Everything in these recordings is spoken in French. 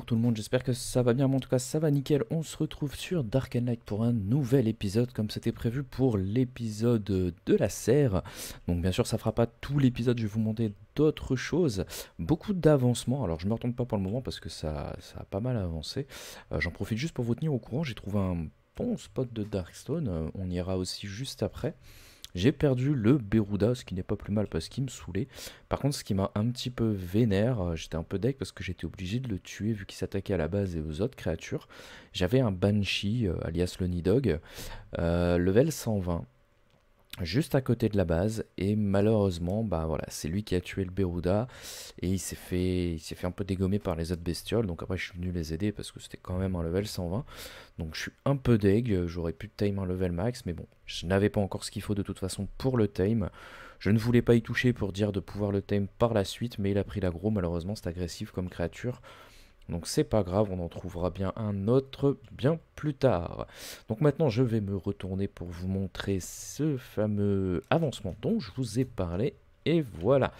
Bonjour tout le monde, j'espère que ça va bien, en tout cas ça va nickel, on se retrouve sur Dark and Light pour un nouvel épisode comme c'était prévu pour l'épisode de la serre, donc bien sûr ça fera pas tout l'épisode, je vais vous montrer d'autres choses, beaucoup d'avancements, alors je ne me retombe pas pour le moment parce que ça, ça a pas mal avancé, euh, j'en profite juste pour vous tenir au courant, j'ai trouvé un bon spot de Darkstone, euh, on ira aussi juste après, j'ai perdu le Beruda, ce qui n'est pas plus mal parce qu'il me saoulait. Par contre, ce qui m'a un petit peu vénère, euh, j'étais un peu deck parce que j'étais obligé de le tuer vu qu'il s'attaquait à la base et aux autres créatures. J'avais un Banshee, euh, alias le Nidog, euh, level 120 juste à côté de la base et malheureusement bah voilà c'est lui qui a tué le Beruda et il s'est fait il s'est fait un peu dégommer par les autres bestioles donc après je suis venu les aider parce que c'était quand même un level 120 donc je suis un peu deg j'aurais pu time un level max mais bon je n'avais pas encore ce qu'il faut de toute façon pour le time je ne voulais pas y toucher pour dire de pouvoir le time par la suite mais il a pris l'agro malheureusement c'est agressif comme créature donc c'est pas grave, on en trouvera bien un autre bien plus tard. Donc maintenant je vais me retourner pour vous montrer ce fameux avancement dont je vous ai parlé. Et voilà.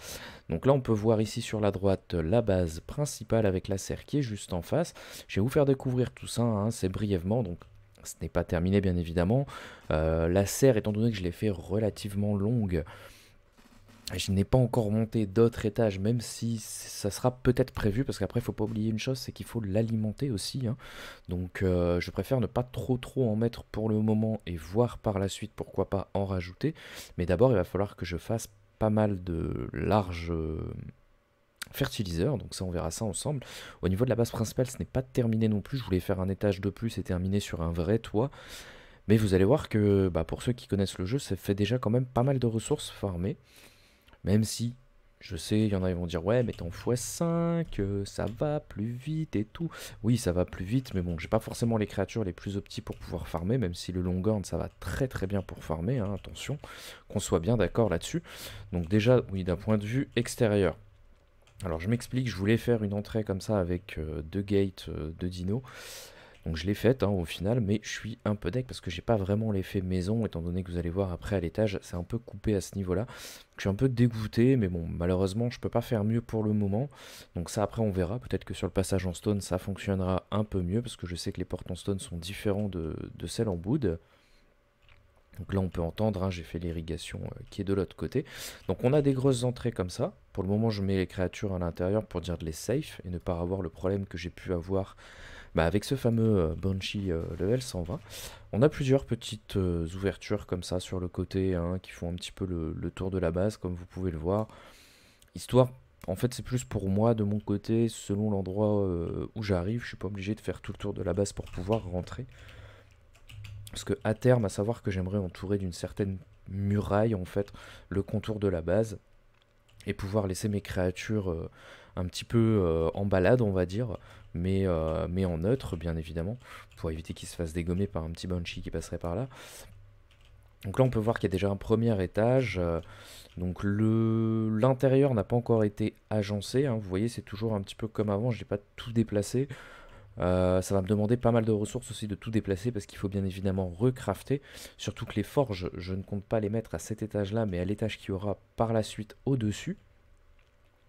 Donc là, on peut voir ici sur la droite la base principale avec la serre qui est juste en face. Je vais vous faire découvrir tout ça, hein, c'est brièvement. Donc ce n'est pas terminé bien évidemment. Euh, la serre, étant donné que je l'ai fait relativement longue, je n'ai pas encore monté d'autres étages, même si ça sera peut-être prévu, parce qu'après, il ne faut pas oublier une chose, c'est qu'il faut l'alimenter aussi. Hein. Donc, euh, je préfère ne pas trop trop en mettre pour le moment et voir par la suite, pourquoi pas en rajouter. Mais d'abord, il va falloir que je fasse pas mal de larges euh, fertiliseur. donc ça on verra ça ensemble. Au niveau de la base principale, ce n'est pas terminé non plus, je voulais faire un étage de plus et terminer sur un vrai toit. Mais vous allez voir que bah, pour ceux qui connaissent le jeu, ça fait déjà quand même pas mal de ressources farmées. Même si, je sais, il y en a qui vont dire ouais, mais ton x5, euh, ça va plus vite et tout. Oui, ça va plus vite, mais bon, j'ai pas forcément les créatures les plus optiques pour pouvoir farmer, même si le longhorn ça va très très bien pour farmer, hein, attention, qu'on soit bien d'accord là-dessus. Donc, déjà, oui, d'un point de vue extérieur. Alors, je m'explique, je voulais faire une entrée comme ça avec euh, deux gates, euh, de dinos. Donc je l'ai faite hein, au final, mais je suis un peu deck parce que j'ai pas vraiment l'effet maison, étant donné que vous allez voir après à l'étage, c'est un peu coupé à ce niveau-là. Je suis un peu dégoûté, mais bon, malheureusement, je peux pas faire mieux pour le moment. Donc ça, après, on verra. Peut-être que sur le passage en stone, ça fonctionnera un peu mieux, parce que je sais que les portes en stone sont différentes de, celles en boude. Donc là, on peut entendre, hein, j'ai fait l'irrigation euh, qui est de l'autre côté. Donc on a des grosses entrées comme ça. Pour le moment, je mets les créatures à l'intérieur pour dire de les safe et ne pas avoir le problème que j'ai pu avoir bah avec ce fameux euh, Banshee euh, level 120, on a plusieurs petites euh, ouvertures comme ça sur le côté hein, qui font un petit peu le, tour de la base, comme vous pouvez le voir. Histoire, en fait, c'est plus pour moi de mon côté, selon l'endroit où j'arrive, je suis pas obligé de faire tout le tour de la base pour pouvoir rentrer. Parce que à terme, à savoir que j'aimerais entourer d'une certaine muraille en fait le contour de la base et pouvoir laisser mes créatures un petit peu euh, en balade, on va dire, mais, euh, mais en neutre, bien évidemment, pour éviter qu'il se fasse dégommer par un petit Banshee qui passerait par là. Donc là, on peut voir qu'il y a déjà un premier étage. Euh, donc l'intérieur n'a pas encore été agencé. Hein. Vous voyez, c'est toujours un petit peu comme avant. Je n'ai pas tout déplacé. ça va me demander pas mal de ressources aussi de tout déplacer parce qu'il faut bien évidemment recrafter. Surtout que les forges, je ne compte pas les mettre à cet étage-là, mais à l'étage qu'il y aura par la suite au-dessus.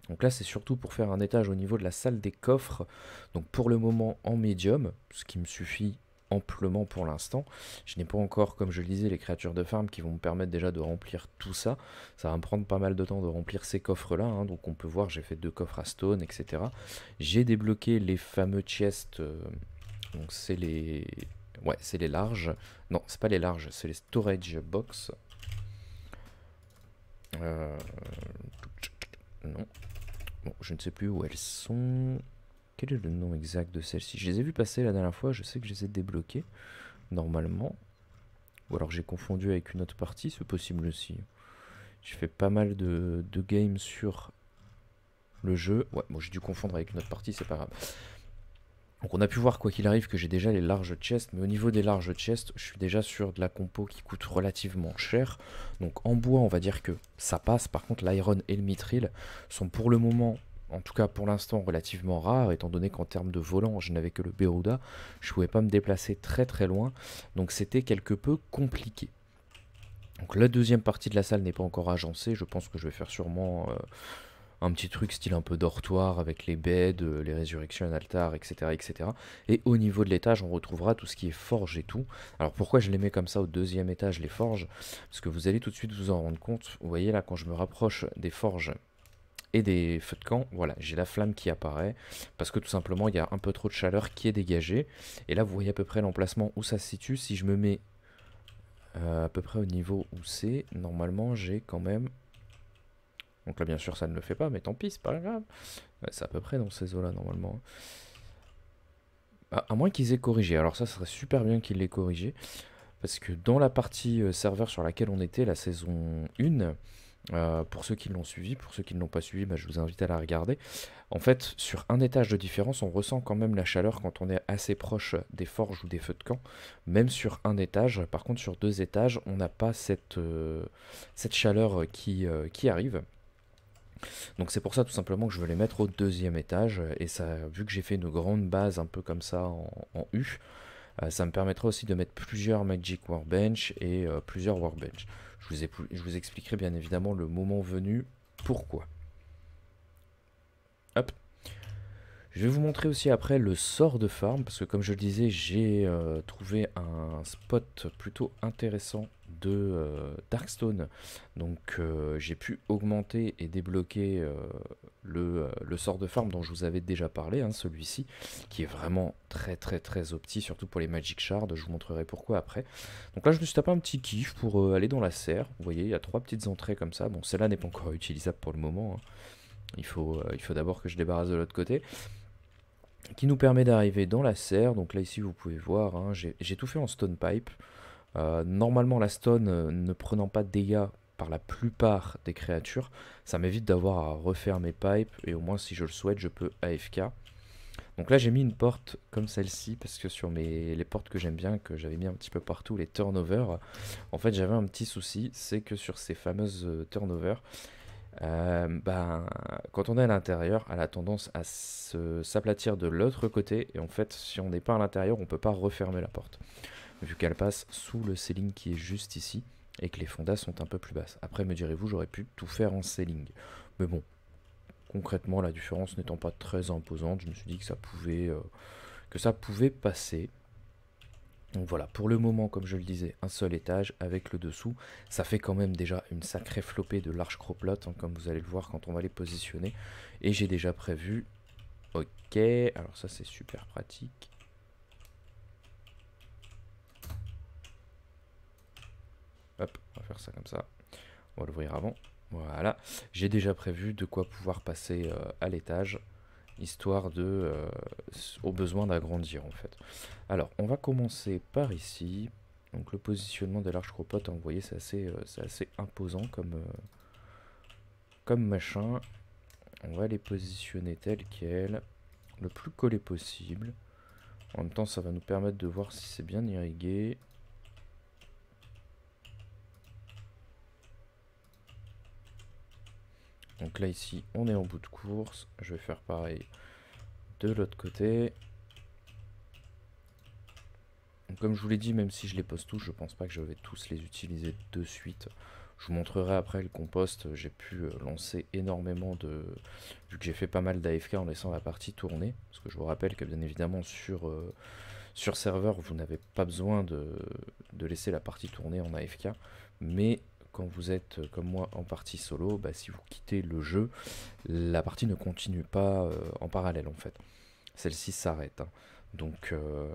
Donc là, c'est surtout pour faire un étage au niveau de la salle des coffres. Donc pour le moment en médium, ce qui me suffit amplement pour l'instant. Je n'ai pas encore, comme je le disais, les créatures de farm qui vont me permettre déjà de remplir tout ça. Ça va me prendre pas mal de temps de remplir ces coffres-là. Hein. Donc on peut voir, j'ai fait deux coffres à stone, etc. J'ai débloqué les fameux chests. Euh, donc c'est les... Ouais, c'est les larges. Non, c'est pas les larges, c'est les storage box. Euh, non, Bon, je ne sais plus où elles sont. Quel est le nom exact de celles-ci Je les ai vues passer la dernière fois, je sais que je les ai débloquées, normalement. Ou alors j'ai confondu avec une autre partie, c'est possible aussi. J'ai fait pas mal de, de games sur le jeu. Ouais, bon, j'ai dû confondre avec une autre partie, c'est pas grave. Donc on a pu voir quoi qu'il arrive que j'ai déjà les larges chests, mais au niveau des larges chests, je suis déjà sur de la compo qui coûte relativement cher. Donc en bois, on va dire que ça passe. Par contre, l'iron et le mithril sont pour le moment, en tout cas pour l'instant, relativement rares, étant donné qu'en termes de volant, je n'avais que le Beruda. Je ne pouvais pas me déplacer très très loin, donc c'était quelque peu compliqué. Donc la deuxième partie de la salle n'est pas encore agencée, je pense que je vais faire sûrement... Euh, un petit truc style un peu dortoir avec les beds, les résurrections, altar, etc., etc. Et au niveau de l'étage, on retrouvera tout ce qui est forge et tout. Alors pourquoi je les mets comme ça au deuxième étage, les forges Parce que vous allez tout de suite vous en rendre compte. Vous voyez là, quand je me rapproche des forges et des feux de camp, voilà, j'ai la flamme qui apparaît, parce que tout simplement, il y a un peu trop de chaleur qui est dégagée. Et là, vous voyez à peu près l'emplacement où ça se situe. Si je me mets euh, à peu près au niveau où c'est, normalement, j'ai quand même... Donc là, bien sûr, ça ne le fait pas, mais tant pis, c'est pas grave. C'est à peu près dans ces eaux-là, normalement. Hein. À, moins qu'ils aient corrigé. Alors ça, serait super bien qu'ils l'aient corrigé. Parce que dans la partie euh, serveur sur laquelle on était, la saison 1, euh, pour ceux qui l'ont suivi, pour ceux qui ne l'ont pas suivi, bah, je vous invite à la regarder. En fait, sur un étage de différence, on ressent quand même la chaleur quand on est assez proche des forges ou des feux de camp, même sur un étage. Par contre, sur deux étages, on n'a pas cette, euh, cette chaleur qui, qui arrive. Donc c'est pour ça tout simplement que je vais les mettre au deuxième étage. Et ça, vu que j'ai fait une grande base un peu comme ça en, U, euh, ça me permettra aussi de mettre plusieurs Magic Workbench et euh, plusieurs Workbench. Je vous, je vous expliquerai bien évidemment le moment venu pourquoi. Hop. Je vais vous montrer aussi après le sort de farm, parce que comme je le disais, j'ai euh, trouvé un spot plutôt intéressant de euh, Darkstone. Donc euh, j'ai pu augmenter et débloquer le, le, sort de farm dont je vous avais déjà parlé, hein, celui-ci, qui est vraiment très très très opti, surtout pour les Magic Shards, je vous montrerai pourquoi après. Donc là je me suis tapé un petit kiff pour aller dans la serre, vous voyez il y a trois petites entrées comme ça, bon celle-là n'est pas encore utilisable pour le moment, hein. il faut, il faut d'abord que je débarrasse de l'autre côté qui nous permet d'arriver dans la serre. Donc là ici vous pouvez voir, hein, j'ai tout fait en stone pipe. Euh, normalement la stone euh, ne prenant pas de dégâts par la plupart des créatures, ça m'évite d'avoir à refaire mes pipes et au moins si je le souhaite je peux AFK. Donc là j'ai mis une porte comme celle-ci parce que sur mes, les portes que j'aime bien, que j'avais mis un petit peu partout, les turnovers, en fait j'avais un petit souci, c'est que sur ces fameuses euh, turnovers, euh, ben, quand on est à l'intérieur, elle a tendance à s'aplatir de l'autre côté. Et en fait, si on n'est pas à l'intérieur, on ne peut pas refermer la porte. Vu qu'elle passe sous le ceiling qui est juste ici et que les fondas sont un peu plus basses. Après, me direz-vous, j'aurais pu tout faire en ceiling. Mais bon, concrètement, la différence n'étant pas très imposante, je me suis dit que ça pouvait, euh, que ça pouvait passer. Donc voilà, pour le moment, comme je le disais, un seul étage avec le dessous. Ça fait quand même déjà une sacrée flopée de larges croplotes, hein, comme vous allez le voir quand on va les positionner. Et j'ai déjà prévu... Ok, alors ça c'est super pratique. Hop, on va faire ça comme ça. On va l'ouvrir avant. Voilà, j'ai déjà prévu de quoi pouvoir passer euh, à l'étage histoire de, euh, au besoin d'agrandir en fait. Alors, on va commencer par ici. Donc le positionnement de larges cropotes hein, vous voyez, c'est assez, euh, assez imposant comme, euh, comme machin. On va les positionner telles quelles, le plus collé possible. En même temps, ça va nous permettre de voir si c'est bien irrigué. Donc là ici on est en bout de course. Je vais faire pareil de l'autre côté. comme je vous l'ai dit, même si je les poste tous, je pense pas que je vais tous les utiliser de suite. Je vous montrerai après le compost. J'ai pu euh, lancer énormément de... Vu que j'ai fait pas mal d'AFK en laissant la partie tourner. Parce que je vous rappelle que bien évidemment sur, euh, sur serveur, vous n'avez pas besoin de, de laisser la partie tourner en AFK. Mais quand vous êtes euh, comme moi en partie solo, bah, si vous quittez le jeu, la partie ne continue pas euh, en parallèle en fait. Celle-ci s'arrête. Hein. Donc, euh,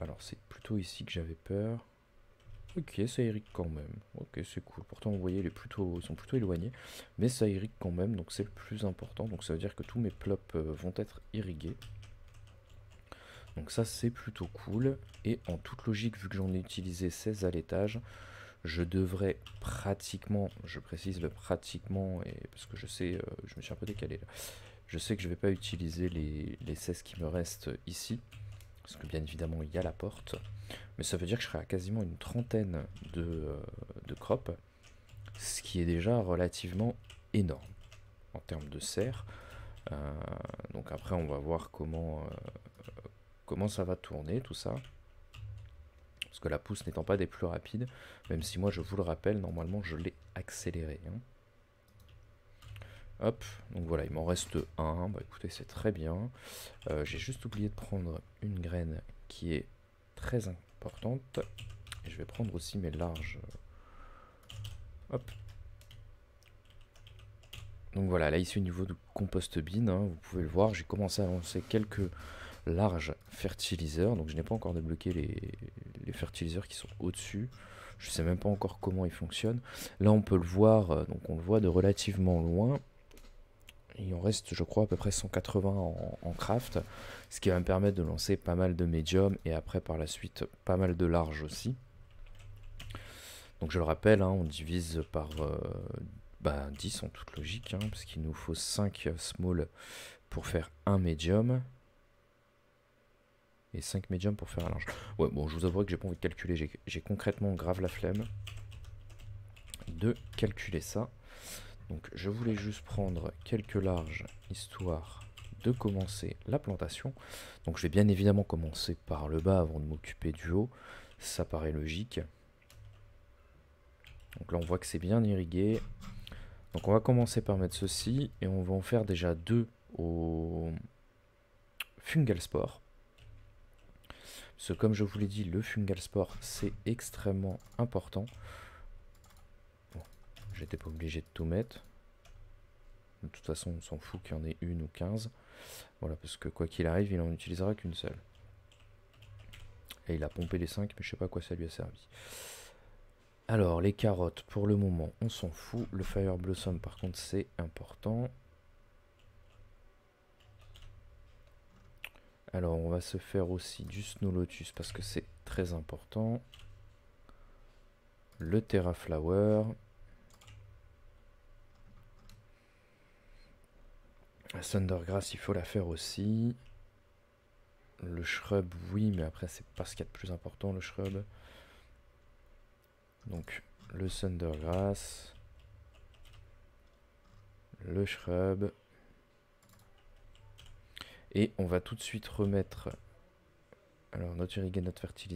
alors c'est plutôt ici que j'avais peur. Ok, ça irrigue quand même. Ok, c'est cool. Pourtant, vous voyez, plutôt, ils sont plutôt éloignés. Mais ça irrigue quand même, donc c'est le plus important. Donc ça veut dire que tous mes plops vont être irrigués. Donc ça, c'est plutôt cool. Et en toute logique, vu que j'en ai utilisé 16 à l'étage, je devrais pratiquement, je précise le pratiquement, et parce que je sais, euh, je me suis un peu décalé là, je sais que je ne vais pas utiliser les, 16 qui me restent ici, parce que bien évidemment il y a la porte, mais ça veut dire que je serai à quasiment une trentaine de, euh, crops, ce qui est déjà relativement énorme en termes de serre. Euh, donc après on va voir comment, comment ça va tourner tout ça parce que la pousse n'étant pas des plus rapides, même si moi je vous le rappelle, normalement je l'ai accéléré. Hein. Hop, donc voilà, il m'en reste un, bah, écoutez c'est très bien. Euh, j'ai juste oublié de prendre une graine qui est très importante, je vais prendre aussi mes larges. Hop, donc voilà, là ici au niveau du compost bin, hein, vous pouvez le voir, j'ai commencé à lancer quelques larges Fertiliseur, Donc je n'ai pas encore débloqué les, les fertiliseurs qui sont au-dessus. Je ne sais même pas encore comment ils fonctionnent. Là on peut le voir, euh, donc on le voit de relativement loin. Il en reste je crois à peu près 180 en, craft, ce qui va me permettre de lancer pas mal de médiums et après par la suite pas mal de large aussi. Donc je le rappelle, hein, on divise par 10 euh, bah, en toute logique, hein, parce qu'il nous faut 5 small pour faire un médium. Et 5 médiums pour faire un large. Ouais, bon, je vous avouerai que j'ai pas envie de calculer. J'ai concrètement grave la flemme de calculer ça. Donc je voulais juste prendre quelques larges histoire de commencer la plantation. Donc je vais bien évidemment commencer par le bas avant de m'occuper du haut. Ça paraît logique. Donc là on voit que c'est bien irrigué. Donc on va commencer par mettre ceci et on va en faire déjà deux au fungal sport comme je vous l'ai dit, le fungal Sport, c'est extrêmement important. Bon, j'étais pas obligé de tout mettre. De toute façon, on s'en fout qu'il y en ait une ou 15. Voilà, parce que quoi qu'il arrive, il en utilisera qu'une seule. Et il a pompé les 5, mais je sais pas à quoi ça lui a servi. Alors, les carottes, pour le moment, on s'en fout. Le Fire Blossom, par contre, c'est important. Alors, on va se faire aussi du Snow Lotus parce que c'est très important. Le Terra Flower. La Thundergrass, il faut la faire aussi. Le shrub, oui, mais après, c'est pas ce qu'il y a de plus important, le shrub. Donc, le Thundergrass. Le shrub. Et on va tout de suite remettre... Alors, notre irrigué, notre z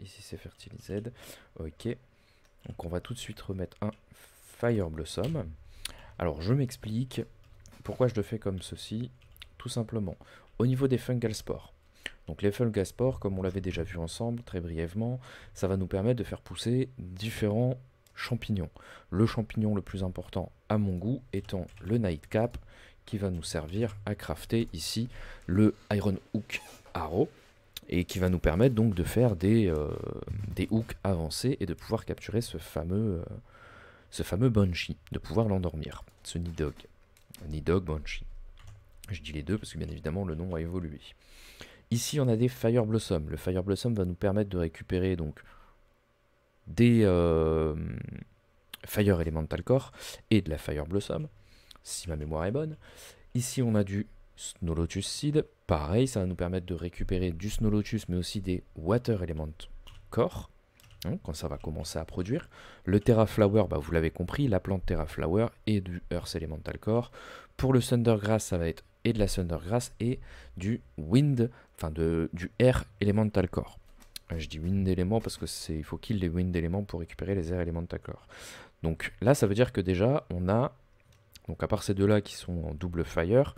Ici, c'est z Ok. Donc, on va tout de suite remettre un Fire Blossom. Alors, je m'explique pourquoi je le fais comme ceci. Tout simplement, au niveau des fungal spores. Donc les fungal spores, comme on l'avait déjà vu ensemble, très brièvement, ça va nous permettre de faire pousser différents champignons. Le champignon le plus important à mon goût étant le nightcap, qui va nous servir à crafter ici le Iron Hook Arrow et qui va nous permettre donc de faire des, euh, des hooks avancés et de pouvoir capturer ce fameux, euh, ce fameux Banshee, de pouvoir l'endormir, ce Nidog. Nidog Banshee. Je dis les deux parce que bien évidemment le nom a évolué. Ici on a des Fire Blossom. Le Fire Blossom va nous permettre de récupérer donc des euh, Fire Elemental Core et de la Fire Blossom si ma mémoire est bonne. Ici, on a du Snow Lotus Seed. Pareil, ça va nous permettre de récupérer du Snow Lotus, mais aussi des Water Element Core, hein, quand ça va commencer à produire. Le Terra Flower, bah, vous l'avez compris, la plante Terra Flower et du Earth Elemental Core. Pour le Thundergrass, ça va être et de la Thundergrass et du Wind, enfin du Air Elemental Core. Je dis Wind Element parce que c'est il faut qu'il les Wind Element pour récupérer les Air Elemental Core. Donc là, ça veut dire que déjà, on a donc à part ces deux-là qui sont en double fire,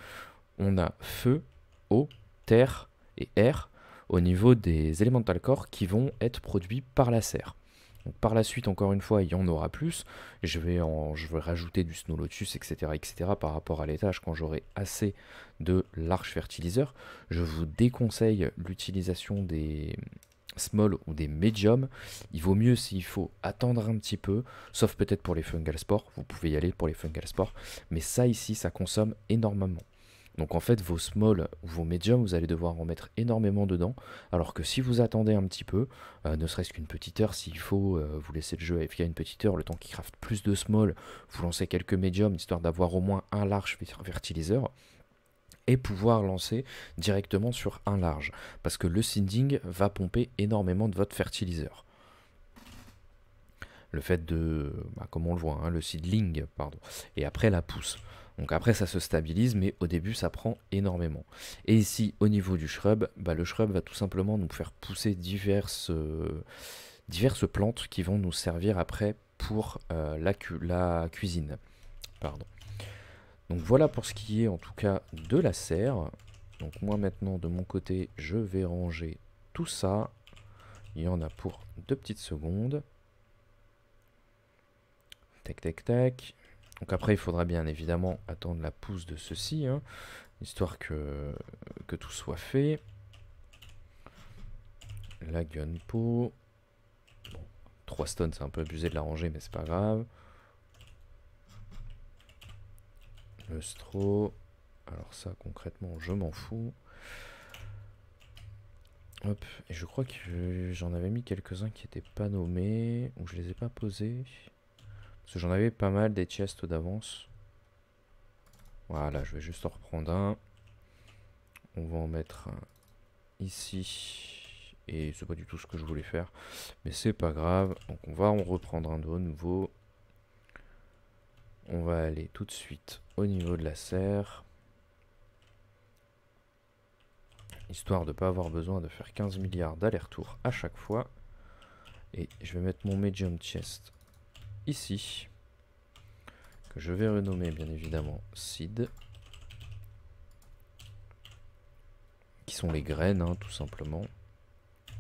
on a feu, eau, terre et air au niveau des elemental corps qui vont être produits par la serre. par la suite, encore une fois, il y en aura plus. Je vais, je vais rajouter du Snow Lotus, etc., etc. par rapport à l'étage quand j'aurai assez de large fertiliseur. Je vous déconseille l'utilisation des, small ou des mediums, il vaut mieux s'il faut attendre un petit peu, sauf peut-être pour les fungal spores, vous pouvez y aller pour les fungal spores. mais ça ici, ça consomme énormément. Donc en fait, vos small ou vos mediums vous allez devoir en mettre énormément dedans, alors que si vous attendez un petit peu, euh, ne serait-ce qu'une petite heure, s'il faut, euh, vous laissez le jeu a une petite heure, le temps qu'il craft plus de small, vous lancez quelques médiums histoire d'avoir au moins un large fertiliseur, et pouvoir lancer directement sur un large. Parce que le seeding va pomper énormément de votre fertiliseur. Le fait de, bah, comme on le voit, hein, le seedling, pardon, et après la pousse. Donc après ça se stabilise, mais au début ça prend énormément. Et ici au niveau du shrub, bah, le shrub va tout simplement nous faire pousser diverses, euh, diverses plantes qui vont nous servir après pour euh, la, la, cuisine. Pardon. Donc voilà pour ce qui est en tout cas de la serre. Donc moi maintenant de mon côté je vais ranger tout ça. Il y en a pour deux petites secondes. Tac tac tac. Donc après il faudra bien évidemment attendre la pousse de ceci. Hein, histoire que, que tout soit fait. La gunpo. Bon, 3 stones c'est un peu abusé de la ranger mais c'est pas grave. le straw. Alors ça, concrètement, je m'en fous. Hop, et je crois que j'en avais mis quelques-uns qui n'étaient pas nommés, ou je les ai pas posés. Parce que j'en avais pas mal des chests d'avance. Voilà, je vais juste en reprendre un. On va en mettre un ici. Et c'est pas du tout ce que je voulais faire. Mais c'est pas grave. Donc on va en reprendre un de nouveau. On va aller tout de suite au niveau de la serre. Histoire de ne pas avoir besoin de faire 15 milliards d'aller-retour à chaque fois. Et je vais mettre mon medium chest ici. Que je vais renommer bien évidemment seed. Qui sont les graines hein, tout simplement.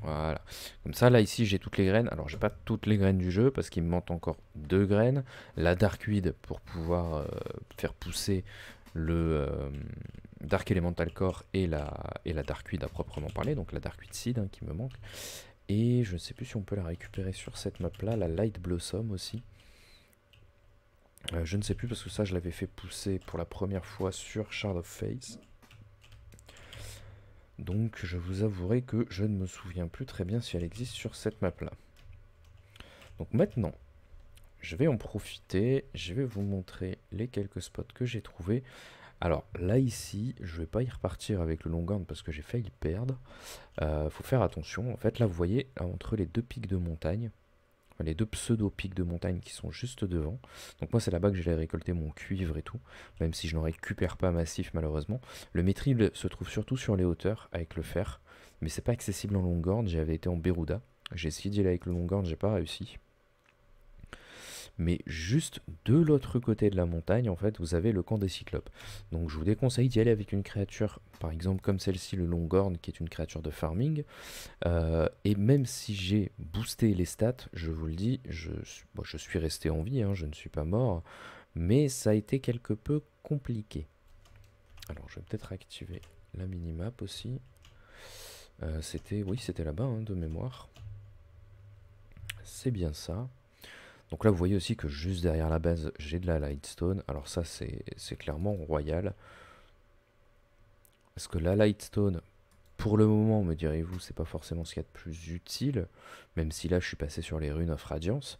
Voilà. Comme ça, là, ici, j'ai toutes les graines. Alors, j'ai pas toutes les graines du jeu parce qu'il me manque encore deux graines. La Darkweed pour pouvoir euh, faire pousser le euh, Dark Elemental Core et la, et la Darkweed à proprement parler. Donc, la Darkweed Seed hein, qui me manque. Et je ne sais plus si on peut la récupérer sur cette map-là. La Light Blossom aussi. Euh, je ne sais plus parce que ça, je l'avais fait pousser pour la première fois sur Shard of Face. Donc je vous avouerai que je ne me souviens plus très bien si elle existe sur cette map là. Donc maintenant, je vais en profiter, je vais vous montrer les quelques spots que j'ai trouvés. Alors là ici, je vais pas y repartir avec le long parce que j'ai failli perdre. Il euh, faut faire attention, en fait là vous voyez, entre les deux pics de montagne, les deux pseudo-pics de montagne qui sont juste devant. Donc moi c'est là-bas que j'allais récolter mon cuivre et tout, même si je n'en récupère pas massif malheureusement. Le métrible se trouve surtout sur les hauteurs avec le fer, mais c'est pas accessible en longue j'avais été en Beruda. J'ai essayé d'y aller avec le longue j'ai pas réussi mais juste de l'autre côté de la montagne, en fait, vous avez le camp des cyclopes. Donc je vous déconseille d'y aller avec une créature, par exemple comme celle-ci, le Longhorn, qui est une créature de farming. Euh, et même si j'ai boosté les stats, je vous le dis, je, suis resté en vie, hein, je ne suis pas mort, mais ça a été quelque peu compliqué. Alors je vais peut-être activer la minimap aussi. Euh, c'était oui, c'était là-bas hein, de mémoire. C'est bien ça. Donc là, vous voyez aussi que juste derrière la base, j'ai de la Lightstone. Alors ça, c'est clairement royal. Parce que la Lightstone, pour le moment, me direz-vous, c'est pas forcément ce qu'il y a de plus utile. Même si là, je suis passé sur les runes of Radiance.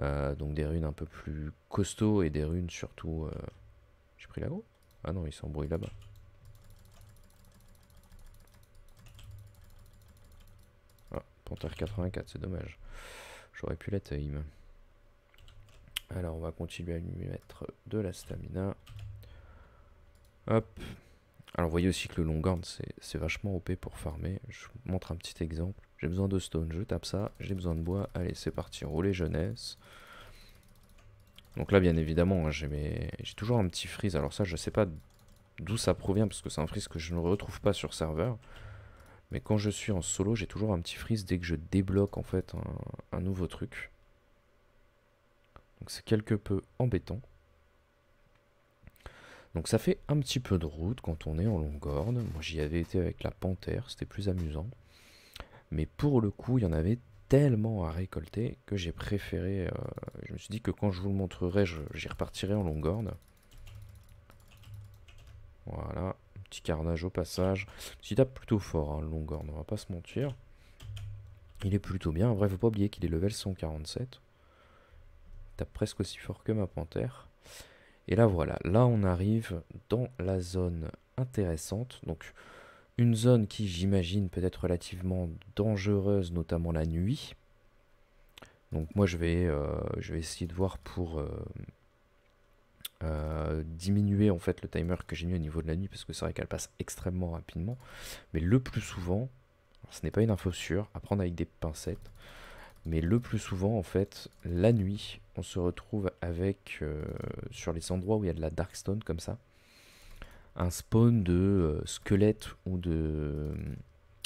Euh, donc des runes un peu plus costauds et des runes surtout... Euh, j'ai pris la haut Ah non, il s'embrouille là-bas. Ah, Panthère 84, c'est dommage. J'aurais pu la time. Alors, on va continuer à lui mettre de la stamina. Hop. Alors, vous voyez aussi que le long-hand, c'est vachement OP pour farmer. Je vous montre un petit exemple. J'ai besoin de stone, je tape ça. J'ai besoin de bois. Allez, c'est parti, rouler jeunesse. Donc là, bien évidemment, hein, j'ai toujours un petit freeze. Alors ça, je sais pas d'où ça provient, parce que c'est un freeze que je ne retrouve pas sur serveur. Mais quand je suis en solo, j'ai toujours un petit freeze dès que je débloque en fait un nouveau truc. Donc c'est quelque peu embêtant. Donc ça fait un petit peu de route quand on est en Longorne. Moi j'y avais été avec la panthère, c'était plus amusant. Mais pour le coup, il y en avait tellement à récolter que j'ai préféré... Euh, je me suis dit que quand je vous le montrerai, j'y repartirai en Longorne. Voilà, petit carnage au passage. Petit tape plutôt fort, hein, le on va pas se mentir. Il est plutôt bien. Bref, faut pas oublier qu'il est level 147 presque aussi fort que ma panthère. Et là voilà, là on arrive dans la zone intéressante, donc une zone qui j'imagine peut être relativement dangereuse, notamment la nuit. Donc moi je vais, euh, je vais essayer de voir pour euh, euh, diminuer en fait le timer que j'ai mis au niveau de la nuit, parce que c'est vrai qu'elle passe extrêmement rapidement, mais le plus souvent, ce n'est pas une info sûre, à prendre avec des pincettes, mais le plus souvent, en fait, la nuit, on se retrouve avec, euh, sur les endroits où il y a de la Darkstone comme ça, un spawn de euh, squelettes squelette ou de euh,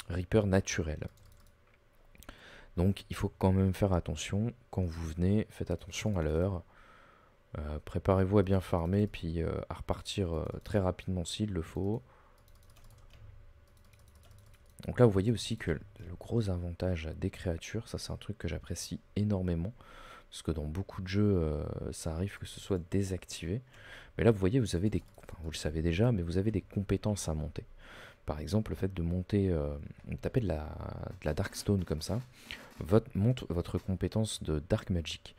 Reaper naturel. Donc il faut quand même faire attention. Quand vous venez, faites attention à l'heure. Préparez-vous à bien farmer, puis à repartir très rapidement s'il le faut. Donc là, vous voyez aussi que le gros avantage des créatures, ça c'est un truc que j'apprécie énormément, parce que dans beaucoup de jeux, euh, ça arrive que ce soit désactivé. Mais là, vous voyez, vous avez des, vous le savez déjà, mais vous avez des compétences à monter. Par exemple, le fait de monter, euh, taper de la, Dark Stone, comme ça, votre, votre compétence de Dark Magic.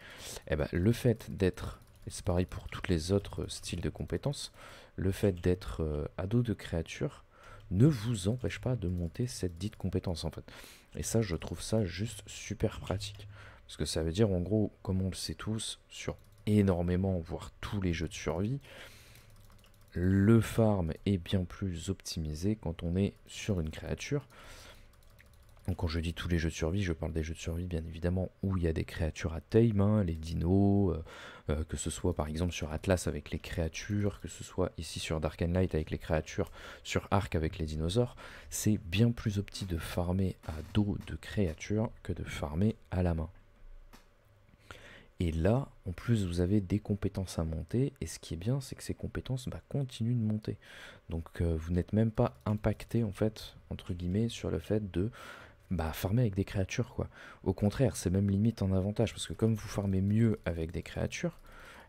Et eh ben, le fait d'être, et c'est pareil pour tous les autres styles de compétences, le fait d'être euh, ado de créature, ne vous empêche pas de monter cette dite compétence en fait. Et ça, je trouve ça juste super pratique. Parce que ça veut dire, en gros, comme on le sait tous, sur énormément, voire tous les jeux de survie, le farm est bien plus optimisé quand on est sur une créature quand je dis tous les jeux de survie, je parle des jeux de survie bien évidemment où il y a des créatures à tame, hein, les dinos, euh, euh, que ce soit par exemple sur Atlas avec les créatures, que ce soit ici sur Dark and Light avec les créatures, sur Ark avec les dinosaures. C'est bien plus opti de farmer à dos de créatures que de farmer à la main. Et là, en plus, vous avez des compétences à monter. Et ce qui est bien, c'est que ces compétences bah, continuent de monter. Donc, euh, vous n'êtes même pas impacté, en fait, entre guillemets, sur le fait de bah, farmer avec des créatures. quoi. Au contraire, c'est même limite en avantage, parce que comme vous farmez mieux avec des créatures,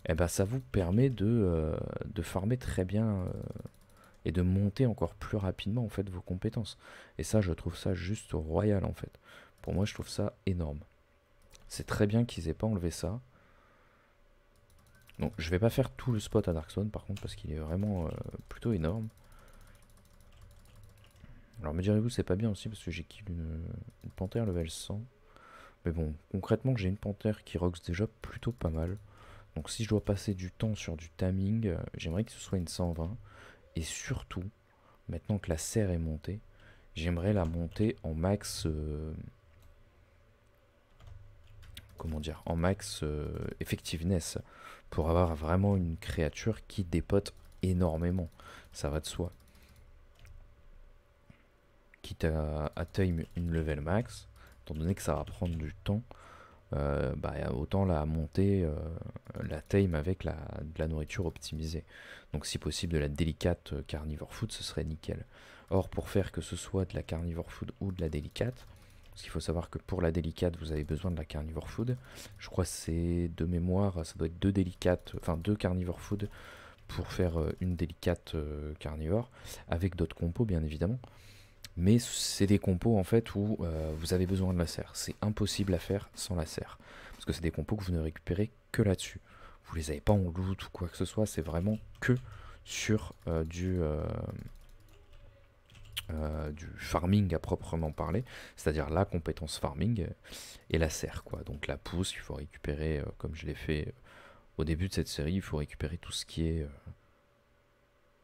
eh ben, ça vous permet de, euh, de farmer très bien euh, et de monter encore plus rapidement en fait vos compétences. Et ça, je trouve ça juste royal en fait. Pour moi, je trouve ça énorme. C'est très bien qu'ils aient pas enlevé ça. Donc, je vais pas faire tout le spot à Darkstone, par contre parce qu'il est vraiment euh, plutôt énorme. Alors me direz-vous, c'est pas bien aussi parce que j'ai kill une, panthère level 100. Mais bon, concrètement, j'ai une panthère qui rocks déjà plutôt pas mal. Donc si je dois passer du temps sur du timing, euh, j'aimerais que ce soit une 120. Et surtout, maintenant que la serre est montée, j'aimerais la monter en max... Euh, comment dire En max euh, effectiveness. Pour avoir vraiment une créature qui dépote énormément. Ça va de soi quitte à, time une level max, étant donné que ça va prendre du temps, euh, bah, autant la monter, euh, la tame avec la, de la nourriture optimisée. Donc si possible de la délicate euh, carnivore food, ce serait nickel. Or pour faire que ce soit de la carnivore food ou de la délicate, parce qu'il faut savoir que pour la délicate, vous avez besoin de la carnivore food. Je crois que c'est de mémoire, ça doit être deux délicates, enfin deux carnivore food pour faire une délicate carnivore, avec d'autres compos bien évidemment mais c'est des compos en fait où euh, vous avez besoin de la serre. C'est impossible à faire sans la serre, parce que c'est des compos que vous ne récupérez que là-dessus. Vous les avez pas en loot ou quoi que ce soit, c'est vraiment que sur euh, euh, du, farming à proprement parler, c'est-à-dire la compétence farming et la serre quoi. Donc la pousse, il faut récupérer, comme je l'ai fait au début de cette série, il faut récupérer tout ce qui est.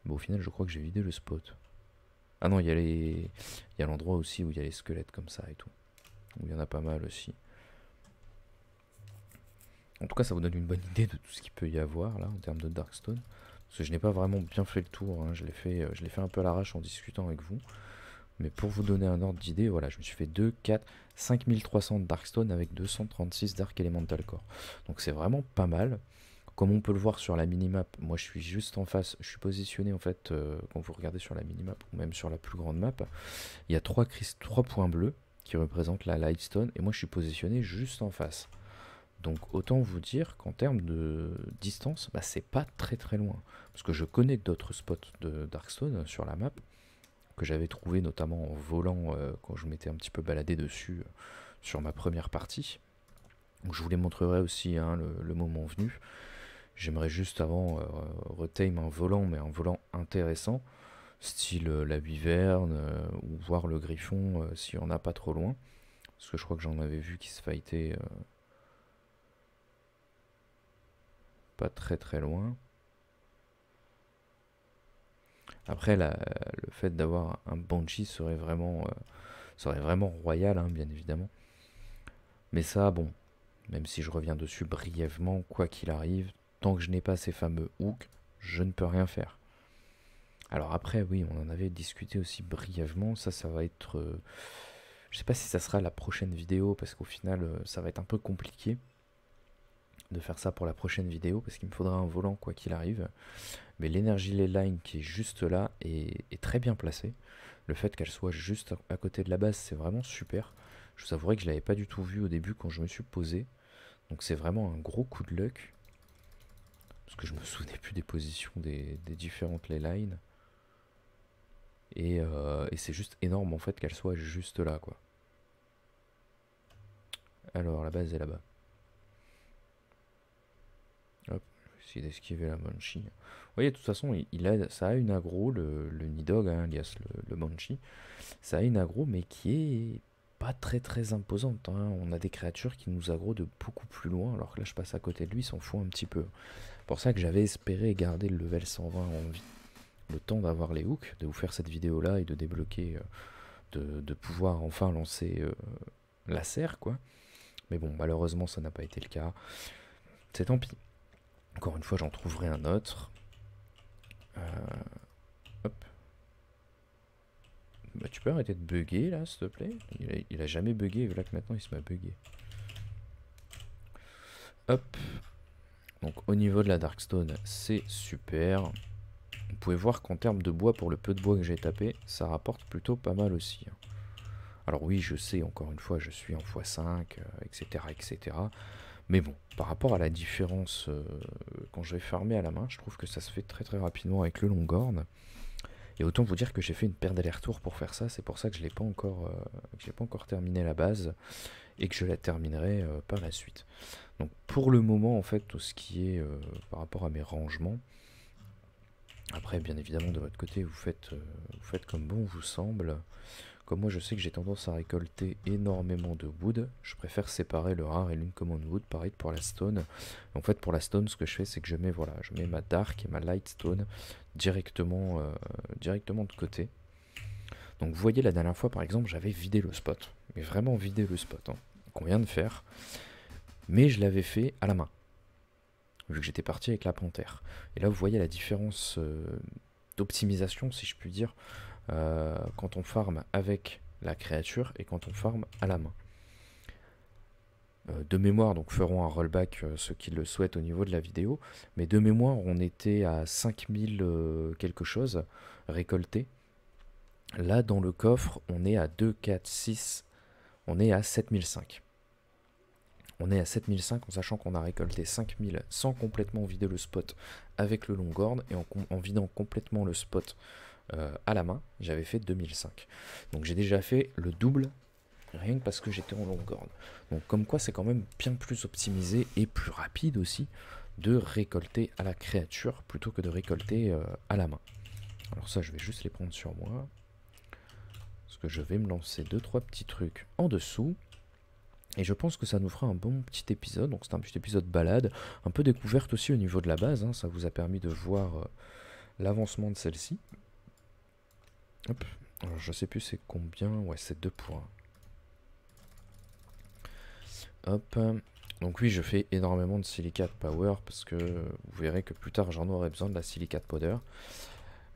au final, je crois que j'ai vidé le spot. Ah non, il y a les... Il l'endroit aussi où il y a les squelettes comme ça et tout. Où il y en a pas mal aussi. En tout cas, ça vous donne une bonne idée de tout ce qu'il peut y avoir là en termes de Darkstone. Parce que je n'ai pas vraiment bien fait le tour. Hein. Je l'ai fait, euh, fait un peu à l'arrache en discutant avec vous. Mais pour vous donner un ordre d'idée, voilà, je me suis fait 2, 4, 5300 Darkstone avec 236 Dark Elemental Core. Donc c'est vraiment pas mal. Comme on peut le voir sur la minimap, moi je suis juste en face, je suis positionné en fait, euh, quand vous regardez sur la minimap ou même sur la plus grande map, il y a trois, points bleus qui représentent la Lightstone et moi je suis positionné juste en face. Donc autant vous dire qu'en termes de distance, bah, c'est pas très très loin. Parce que je connais d'autres spots de Darkstone sur la map que j'avais trouvé notamment en volant euh, quand je m'étais un petit peu baladé dessus euh, sur ma première partie. je vous les montrerai aussi hein, le, moment venu. J'aimerais juste avant euh, retame un volant, mais un volant intéressant, style euh, la biverne euh, ou voir le griffon euh, si on n'a pas trop loin. Parce que je crois que j'en avais vu qui se fightait pas très très loin. Après, le fait d'avoir un Banshee serait vraiment, serait vraiment royal, hein, bien évidemment. Mais ça, bon, même si je reviens dessus brièvement, quoi qu'il arrive, tant que je n'ai pas ces fameux hooks, je ne peux rien faire. Alors après, oui, on en avait discuté aussi brièvement. Ça, ça va être... Je euh, je sais pas si ça sera la prochaine vidéo, parce qu'au final, euh, ça va être un peu compliqué de faire ça pour la prochaine vidéo, parce qu'il me faudra un volant quoi qu'il arrive. Mais l'énergie les lines, qui est juste là est, très bien placée. Le fait qu'elle soit juste à côté de la base, c'est vraiment super. Je vous avouerai que je l'avais pas du tout vu au début quand je me suis posé. Donc c'est vraiment un gros coup de luck. Parce que je me souvenais plus des positions des, différentes les lines. Euh, et, c'est juste énorme en fait qu'elle soit juste là quoi. Alors la base est là-bas. Hop, essayer d'esquiver la Banshee. Vous voyez, de toute façon, il, ça a une agro le, le Nidog, hein, alias le, le, Ça a une agro mais qui est pas très très imposante. Hein. On a des créatures qui nous agro de beaucoup plus loin, alors que là je passe à côté de lui, il s'en fout un petit peu pour ça que j'avais espéré garder le level 120 en vie. Le temps d'avoir les hooks, de vous faire cette vidéo là et de débloquer, euh, de, pouvoir enfin lancer euh, la serre quoi. Mais bon, malheureusement ça n'a pas été le cas. C'est tant pis. Encore une fois, j'en trouverai un autre. Euh, hop. Bah, tu peux arrêter de bugger là, s'il te plaît il a, jamais bugué, voilà que maintenant il se à bugué. Hop. Donc au niveau de la Darkstone, c'est super. Vous pouvez voir qu'en termes de bois, pour le peu de bois que j'ai tapé, ça rapporte plutôt pas mal aussi. Hein. Alors oui, je sais, encore une fois, je suis en x5, etc., etc. Mais bon, par rapport à la différence, euh, quand je vais farmer à la main, je trouve que ça se fait très très rapidement avec le Longhorn. Et autant vous dire que j'ai fait une paire d'aller-retour pour faire ça, c'est pour ça que je n'ai pas, encore, euh, pas encore terminé la base et que je la terminerai euh, par la suite. Donc pour le moment, en fait, tout ce qui est euh, par rapport à mes rangements, après, bien évidemment, de votre côté, vous faites, euh, vous faites comme bon vous semble. Comme moi, je sais que j'ai tendance à récolter énormément de wood. Je préfère séparer le rare et l'uncommon wood. Pareil pour la stone. En fait, pour la stone, ce que je fais, c'est que je mets, voilà, je mets ma dark et ma light stone directement, euh, directement de côté. Donc, vous voyez, la dernière fois, par exemple, j'avais vidé le spot. Mais vraiment vidé le spot, hein, qu'on vient de faire mais je l'avais fait à la main, vu que j'étais parti avec la panthère. Et là, vous voyez la différence euh, d'optimisation, si je puis dire, euh, quand on farme avec la créature et quand on farme à la main. Euh, de mémoire, donc ferons un rollback ceux qui le souhaitent au niveau de la vidéo, mais de mémoire, on était à 5000 quelque chose récolté. Là, dans le coffre, on est à 2, 4, 6, on est à 7005. On est à 7500 en sachant qu'on a récolté 5000 sans complètement vider le spot avec le long et en, vidant complètement le spot euh, à la main, j'avais fait 2005. Donc j'ai déjà fait le double rien que parce que j'étais en long Donc comme quoi c'est quand même bien plus optimisé et plus rapide aussi de récolter à la créature plutôt que de récolter euh, à la main. Alors ça je vais juste les prendre sur moi. Parce que je vais me lancer 2-3 petits trucs en dessous. Et je pense que ça nous fera un bon petit épisode. Donc c'est un petit épisode balade, un peu découverte aussi au niveau de la base. Hein. Ça vous a permis de voir euh, l'avancement de celle-ci. Hop. Alors je sais plus c'est combien. Ouais, c'est 2 pour Hop. Donc oui, je fais énormément de silicate power parce que vous verrez que plus tard j'en aurai besoin de la silicate powder.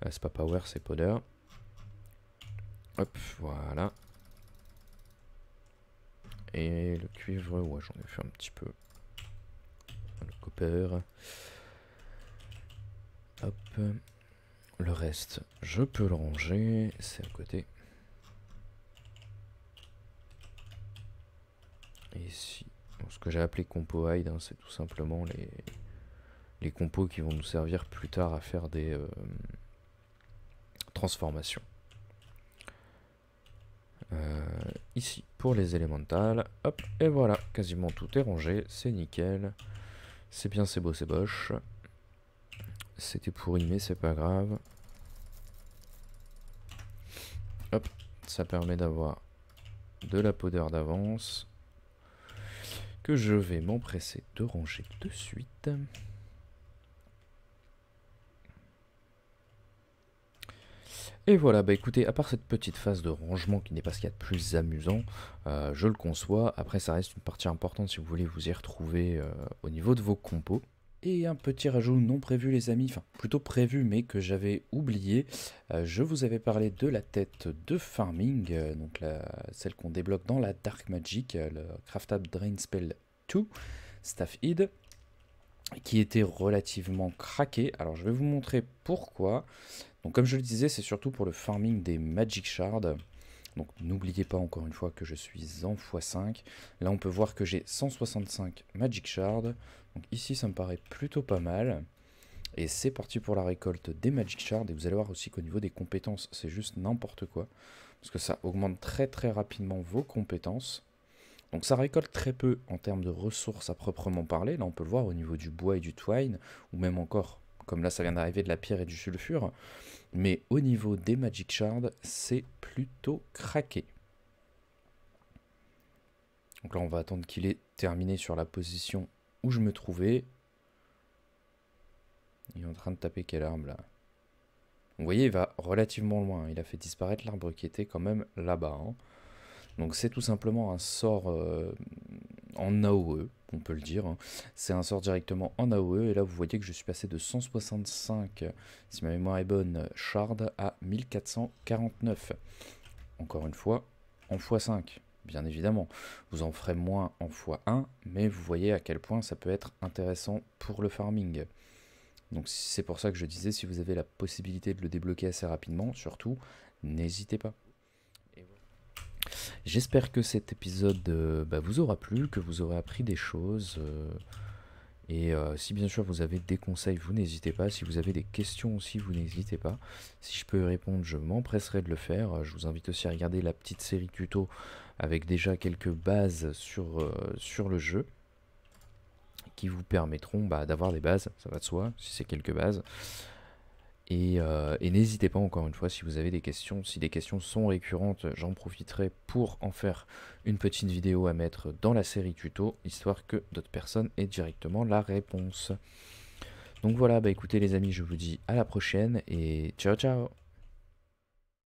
Euh, c'est pas power, c'est powder. Hop, voilà. Et le cuivre, ouais, j'en ai fait un petit peu. Le copper. Hop. Le reste, je peux le ranger. C'est à côté. ici. ce que j'ai appelé compo hide, hein, c'est tout simplement les, les compos qui vont nous servir plus tard à faire des euh, transformations. Euh, ici pour les élémentales. Hop, et voilà, quasiment tout est rangé, c'est nickel. C'est bien, c'est beau, c'est boche. C'était pourri, mais c'est pas grave. Hop, ça permet d'avoir de la poudre d'avance que je vais m'empresser de ranger de suite. Et voilà, bah écoutez, à part cette petite phase de rangement qui n'est pas ce qu'il y a de plus amusant, euh, je le conçois. Après, ça reste une partie importante si vous voulez vous y retrouver euh, au niveau de vos compos. Et un petit rajout non prévu les amis, enfin plutôt prévu mais que j'avais oublié, euh, je vous avais parlé de la tête de farming, donc celle qu'on débloque dans la Dark Magic, le Craftable Drain Spell 2, Staff Head, qui était relativement craqué, alors je vais vous montrer pourquoi, donc comme je le disais, c'est surtout pour le farming des Magic Shards. Donc n'oubliez pas encore une fois que je suis en x5. Là on peut voir que j'ai 165 Magic Shards. Donc ici ça me paraît plutôt pas mal. Et c'est parti pour la récolte des Magic Shards. Et vous allez voir aussi qu'au niveau des compétences, c'est juste n'importe quoi. Parce que ça augmente très très rapidement vos compétences. Donc ça récolte très peu en termes de ressources à proprement parler. Là on peut le voir au niveau du bois et du twine, ou même encore comme là ça vient d'arriver de la pierre et du sulfure. Mais au niveau des Magic Shards, c'est plutôt craqué. Donc là, on va attendre qu'il ait terminé sur la position où je me trouvais. Il est en train de taper quel arbre là Vous voyez, il va relativement loin. Hein. Il a fait disparaître l'arbre qui était quand même là-bas. Hein. Donc c'est tout simplement un sort euh, en AOE on peut le dire. C'est un sort directement en AOE, et là vous voyez que je suis passé de 165, si ma mémoire est bonne, shard à 1449. Encore une fois, en x5, bien évidemment. Vous en ferez moins en x1, mais vous voyez à quel point ça peut être intéressant pour le farming. Donc c'est pour ça que je disais, si vous avez la possibilité de le débloquer assez rapidement, surtout, n'hésitez pas. J'espère que cet épisode euh, bah, vous aura plu, que vous aurez appris des choses. Euh, et euh, si bien sûr vous avez des conseils, vous n'hésitez pas. Si vous avez des questions aussi, vous n'hésitez pas. Si je peux répondre, je m'empresserai de le faire. Je vous invite aussi à regarder la petite série tuto avec déjà quelques bases sur, sur le jeu qui vous permettront bah, d'avoir des bases, ça va de soi, si c'est quelques bases. Euh, et, n'hésitez pas encore une fois si vous avez des questions, si des questions sont récurrentes, j'en profiterai pour en faire une petite vidéo à mettre dans la série tuto, histoire que d'autres personnes aient directement la réponse. Donc voilà, bah écoutez les amis, je vous dis à la prochaine et ciao ciao